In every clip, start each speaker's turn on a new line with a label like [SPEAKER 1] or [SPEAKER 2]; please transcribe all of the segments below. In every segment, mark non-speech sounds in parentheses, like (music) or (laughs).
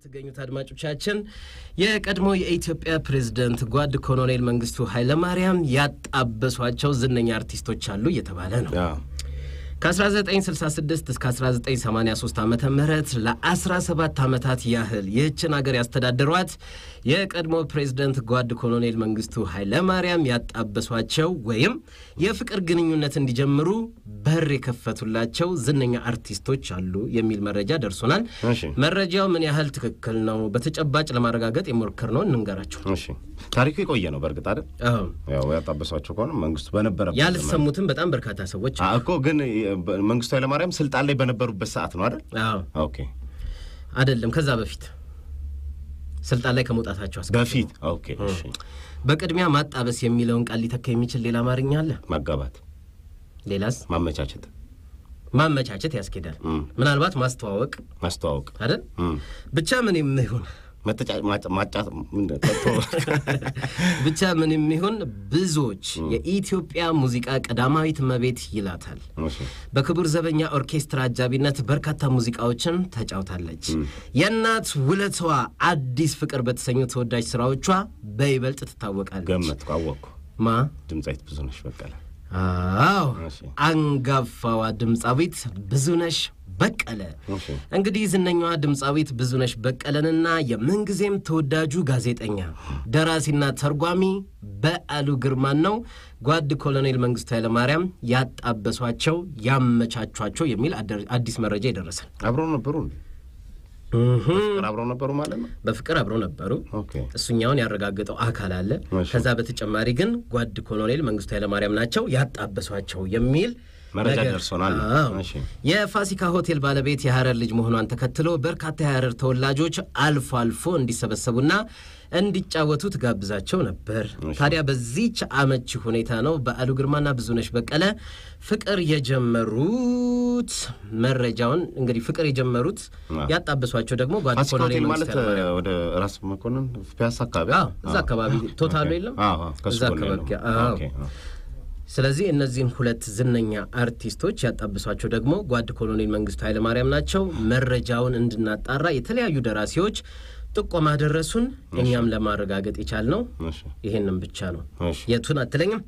[SPEAKER 1] የምትገኙት አድማጮቻችን የቀድሞ የኢትዮጵያ ፕሬዝደንት ጓድ ኮሎኔል መንግስቱ ኃይለማርያም ያጣበሷቸው ዝነኛ አርቲስቶች አሉ እየተባለ ነው። ከ1966 እስከ 1983 ዓ ም ለ17 ዓመታት ያህል ይህችን አገር ያስተዳደሯት የቀድሞ ፕሬዝደንት ጓድ ኮሎኔል መንግስቱ ኃይለማርያም ያጣበሷቸው ወይም የፍቅር ግንኙነት እንዲጀምሩ በር የከፈቱላቸው ዝነኛ አርቲስቶች አሉ የሚል መረጃ ደርሶናል። መረጃው ምን ያህል ትክክል ነው በተጨባጭ ለማረጋገጥ ነው እንንገራቸው። ታሪኩ የቆየ ነው። በእርግጥ አይደል
[SPEAKER 2] ያው ያጣበሷቸው ከሆነ መንግስቱ በነበረ ያልሰሙትም
[SPEAKER 1] በጣም በርካታ ሰዎች እኮ
[SPEAKER 2] ግን መንግስቱ ኃይለማርያም ስልጣን ላይ በነበሩበት ሰዓት ነው አይደል? አዎ። ኦኬ። አይደለም ከዛ በፊት
[SPEAKER 1] ስልጣን ላይ ከመውጣታቸው በፊት። ኦኬ። እሺ። በቅድሚያ ማጣበስ የሚለውን ቃል ሊተካ የሚችል ሌላ አማርኛ አለ? ማጋባት። ሌላስ? ማመቻቸት። ማመቻቸት ያስኬዳል። ምናልባት ማስተዋወቅ። ማስተዋወቅ አይደል? ብቻ ምን የምን (laughs) ብቻ ምን የሚሆን ብዙዎች የኢትዮጵያ ሙዚቃ ቀዳማዊት እመቤት ይላታል። በክቡር ዘበኛ ኦርኬስትራ አጃቢነት በርካታ ሙዚቃዎችን ተጫውታለች። የእናት ውለታዋ አዲስ ፍቅር በተሰኙ ተወዳጅ ስራዎቿ በይበልጥ ትታወቃለች። ገመትኩ፣ አወቅኩ። ማ ድምጻዊት ብዙነሽ በቀለ። አዎ አንጋፋዋ ድምጻዊት ብዙነሽ በቀለ። እንግዲህ ዝነኛዋ ድምፃዊት ብዙነሽ በቀለንና የምንጊዜም ተወዳጁ ጋዜጠኛ ደራሲና ተርጓሚ በዓሉ ግርማን ነው ጓድ ኮሎኔል መንግስቱ ኃይለማርያም ያጣበሷቸው ያመቻቿቸው የሚል አዲስ መረጃ ይደረሰል። አብረው ነበሩ አብረው ነበሩ ማለት ነው። በፍቅር አብረው ነበሩ። እሱኛውን ያረጋገጠው አካል አለ። ከዛ በተጨማሪ ግን ጓድ ኮሎኔል መንግስቱ ኃይለማርያም ናቸው ያጣበሷቸው የሚል መረጃ ደርሶናል። የፋሲካ ሆቴል ባለቤት የሀረር ልጅ መሆኗን ተከትሎ በርካታ የሀረር ተወላጆች አልፎ አልፎ እንዲሰበሰቡና እንዲጫወቱ ትጋብዛቸው ነበር። ታዲያ በዚች አመቺ ሁኔታ ነው በአሉ ግርማና ብዙነሽ በቀለ ፍቅር የጀመሩት። መረጃውን እንግዲህ ፍቅር የጀመሩት ያጣበሷቸው ደግሞ ማለት ወደ ራስ መኮንን ፒያሳ አካባቢ እዛ አካባቢ ቶታሉ የለም እዛ አካባቢ ስለዚህ እነዚህን ሁለት ዝነኛ አርቲስቶች ያጣብሷቸው ደግሞ ጓድ ኮሎኔል መንግስቱ ኃይለማርያም ናቸው። መረጃውን እንድናጣራ የተለያዩ ደራሲዎች ጥቆማ ደረሱን። እኛም ለማረጋገጥ ነው ይህንም ብቻ ነው። የቱን አትለኝም?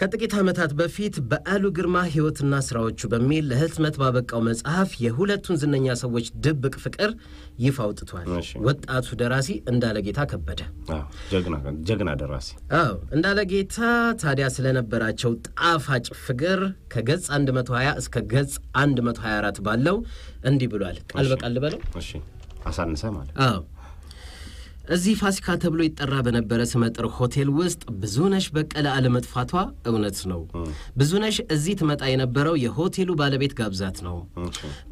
[SPEAKER 1] ከጥቂት ዓመታት በፊት በአሉ ግርማ ሕይወትና ሥራዎቹ በሚል ለህትመት ባበቃው መጽሐፍ የሁለቱን ዝነኛ ሰዎች ድብቅ ፍቅር ይፋ አውጥቷል። ወጣቱ ደራሲ እንዳለጌታ ከበደ። ጀግና ደራሲ። አዎ እንዳለጌታ ታዲያ ስለነበራቸው ጣፋጭ ፍቅር ከገጽ 120 እስከ ገጽ 124 ባለው እንዲህ ብሏል። ቃል በቃል ልበለው አሳንሰ ማለት አዎ እዚህ ፋሲካ ተብሎ ይጠራ በነበረ ስመጥር ሆቴል ውስጥ ብዙነሽ በቀለ አለመጥፋቷ እውነት ነው። ብዙነሽ እዚህ ትመጣ የነበረው የሆቴሉ ባለቤት ጋብዛት ነው።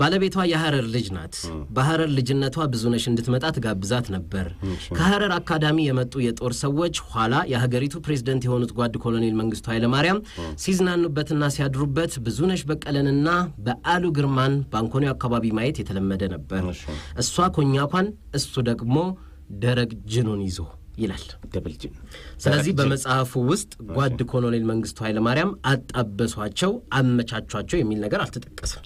[SPEAKER 1] ባለቤቷ የሐረር ልጅ ናት። በሐረር ልጅነቷ ብዙነሽ እንድትመጣ ትጋብዛት ነበር። ከሐረር አካዳሚ የመጡ የጦር ሰዎች ኋላ የሀገሪቱ ፕሬዝደንት የሆኑት ጓድ ኮሎኔል መንግስቱ ኃይለማርያም ሲዝናኑበትና ሲያድሩበት ብዙነሽ በቀለንና በአሉ ግርማን ባንኮኒ አካባቢ ማየት የተለመደ ነበር። እሷ ኮኛኳን፣ እሱ ደግሞ ደረቅ ጅኑን ይዞ ይላል ደብል ጅን። ስለዚህ በመጽሐፉ ውስጥ ጓድ ኮሎኔል መንግስቱ ኃይለማርያም አጣበሷቸው፣ አመቻቿቸው የሚል ነገር አልተጠቀሰም።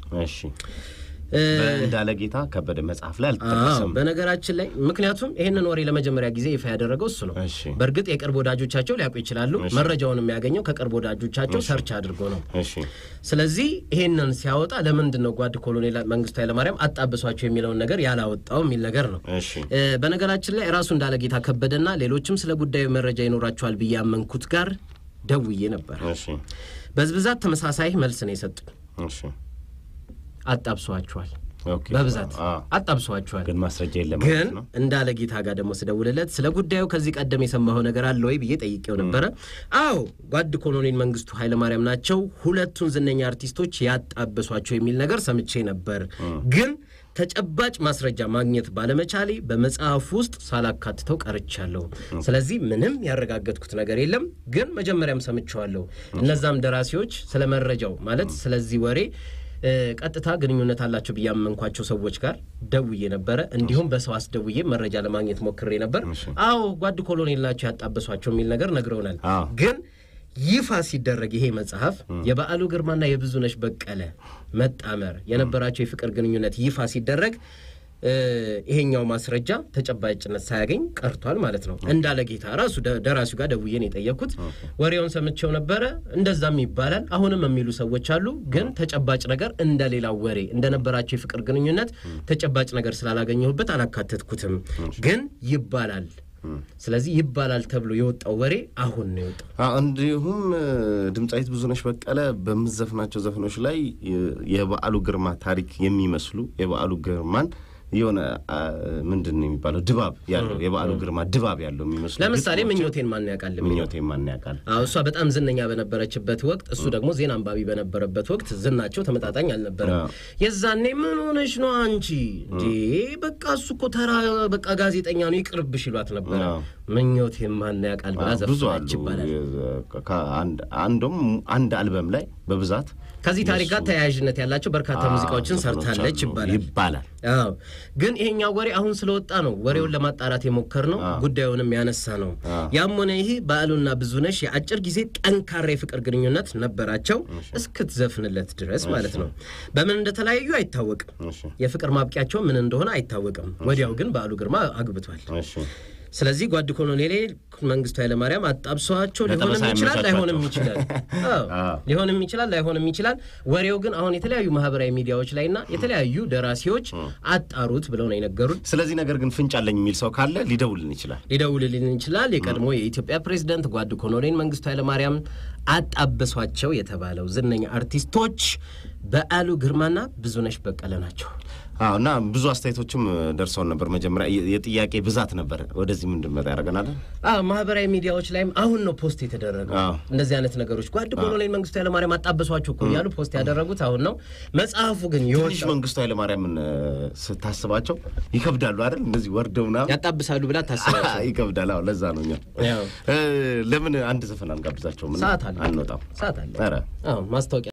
[SPEAKER 1] እንዳለ ጌታ ከበደ መጽሐፍ ላይ አልተጠቀሰም በነገራችን ላይ ምክንያቱም ይህንን ወሬ ለመጀመሪያ ጊዜ ይፋ ያደረገው እሱ ነው። በእርግጥ የቅርብ ወዳጆቻቸው ሊያውቁ ይችላሉ። መረጃውን የሚያገኘው ከቅርብ ወዳጆቻቸው ሰርች አድርጎ ነው። ስለዚህ ይህንን ሲያወጣ ለምንድን ነው ጓድ ኮሎኔል መንግስቱ ኃይለማርያም አጣብሷቸው የሚለውን ነገር ያላወጣው የሚል ነገር ነው። በነገራችን ላይ ራሱ እንዳለ ጌታ ከበደና ሌሎችም ስለ ጉዳዩ መረጃ ይኖራቸዋል ብዬ ጋር ደውዬ ነበር። በዝብዛት ተመሳሳይ መልስ ነው የሰጡ አጣብሷቸዋል በብዛት አጣብሷቸዋል። ግን ማስረጃ የለም። ግን እንዳለ ጌታ ጋር ደግሞ ስደውልለት ስለ ጉዳዩ ከዚህ ቀደም የሰማኸው ነገር አለ ወይ ብዬ ጠይቄው ነበረ። አዎ ጓድ ኮሎኔል መንግስቱ ኃይለማርያም ናቸው ሁለቱን ዝነኛ አርቲስቶች ያጣበሷቸው የሚል ነገር ሰምቼ ነበር ግን ተጨባጭ ማስረጃ ማግኘት ባለመቻሌ በመጽሐፍ ውስጥ ሳላካትተው ቀርቻለሁ። ስለዚህ ምንም ያረጋገጥኩት ነገር የለም፣ ግን መጀመሪያም ሰምቸዋለሁ። እነዛም ደራሲዎች ስለ መረጃው ማለት ስለዚህ ወሬ ቀጥታ ግንኙነት አላቸው ብዬ ሰዎች ጋር ደውዬ ነበረ። እንዲሁም በሰው አስደውዬ መረጃ ለማግኘት ሞክሬ ነበር። አዎ ጓድ ኮሎኔል ናቸው ያጣበሷቸው የሚል ነገር ነግረውናል። ግን ይፋ ሲደረግ ይሄ መጽሐፍ የበዓሉ ግርማና የብዙነሽ በቀለ መጣመር የነበራቸው የፍቅር ግንኙነት ይፋ ሲደረግ ይሄኛው ማስረጃ ተጨባጭነት ሳያገኝ ቀርቷል ማለት ነው። እንዳለ ጌታ ራሱ ደራሲው ጋር ደውዬን የጠየኩት ወሬውን ሰምቼው ነበረ፣ እንደዛም ይባላል አሁንም የሚሉ ሰዎች አሉ። ግን ተጨባጭ ነገር እንደሌላው ወሬ እንደነበራቸው የፍቅር ግንኙነት ተጨባጭ ነገር ስላላገኘሁበት አላካተትኩትም፣ ግን ይባላል ስለዚህ ይባላል ተብሎ የወጣው ወሬ አሁን ነው የወጣው። እንዲሁም ድምፃዊት ብዙነሽ በቀለ በምዘፍናቸው ዘፈኖች
[SPEAKER 2] ላይ የበዓሉ ግርማ ታሪክ የሚመስሉ የበዓሉ ግርማን የሆነ ምንድን ነው የሚባለው ድባብ ያለው የበዓሉ ግርማ ድባብ ያለው የሚመስሉ ለምሳሌ
[SPEAKER 1] ምኞቴን ማን ያውቃል
[SPEAKER 2] ምኞቴን ማን ያውቃል
[SPEAKER 1] እሷ በጣም ዝነኛ በነበረችበት ወቅት እሱ ደግሞ ዜና አንባቢ በነበረበት ወቅት ዝናቸው ተመጣጣኝ አልነበረም የዛኔ ምን ሆነሽ ነው አንቺ እንዴ በቃ እሱ እኮ ተራ በቃ ጋዜጠኛ ነው ይቅርብሽ ይሏት ነበረ ምኞት የማናያቅ አልበም ብዙ
[SPEAKER 2] አንዱም አንድ አልበም ላይ በብዛት
[SPEAKER 1] ከዚህ ታሪክ ጋር ተያያዥነት ያላቸው በርካታ ሙዚቃዎችን ሰርታለች ይባላል ግን ይሄኛው ወሬ አሁን ስለወጣ ነው ወሬውን ለማጣራት የሞከር ነው ጉዳዩንም ያነሳ ነው። ያም ሆነ ይህ በዓሉና ብዙነሽ የአጭር ጊዜ ጠንካራ የፍቅር ግንኙነት ነበራቸው እስክትዘፍንለት ድረስ ማለት ነው። በምን እንደተለያዩ አይታወቅም። የፍቅር ማብቂያቸው ምን እንደሆነ አይታወቅም። ወዲያው ግን በዓሉ ግርማ አግብቷል። ስለዚህ ጓድ ኮሎኔሌ መንግስቱ ኃይለማርያም አጣብሰዋቸው ሊሆንም ይችላል ላይሆንም ይችላል (laughs) ሊሆንም ይችላል ላይሆንም ይችላል። ወሬው ግን አሁን የተለያዩ ማህበራዊ ሚዲያዎች ላይና የተለያዩ ደራሲዎች አጣሩት ብለው ነው የነገሩት። ስለዚህ ነገር ግን ፍንጭ አለኝ የሚል ሰው ካለ ሊደውልን ይችላል ሊደውልልን ይችላል። የቀድሞ የኢትዮጵያ ፕሬዚደንት ጓድ ኮሎኔል መንግስቱ ኃይለማርያም አጣበሷቸው የተባለው ዝነኛ አርቲስቶች በዓሉ ግርማና ብዙነሽ በቀለ ናቸው። አዎ እና ብዙ አስተያየቶችም ደርሰውን
[SPEAKER 2] ነበር። መጀመሪያ የጥያቄ ብዛት ነበር ወደዚህ እንድንመጣ ያደርገናል።
[SPEAKER 1] ማህበራዊ ሚዲያዎች ላይም አሁን ነው ፖስት የተደረገው እንደዚህ አይነት ነገሮች ጓድ ኮሎኔል መንግስቱ ኃይለማርያም አጣበሷቸው እኮ እያሉ ፖስት ያደረጉት አሁን ነው። መጽሐፉ ግን ትንሽ መንግስቱ ኃይለማርያምን ስታስባቸው ይከብዳሉ
[SPEAKER 2] አይደል? እንደዚህ ወርደው ምናምን ያጣብሳሉ ብላ ታስባቸው (laughs) ይከብዳል። አዎ ለዛ ነው እኛ ለምን አንድ ዘፈን አንጋብዛቸውም? ሰዓት አለ አንወጣም። ሰዓት አለ ማስታወቂያ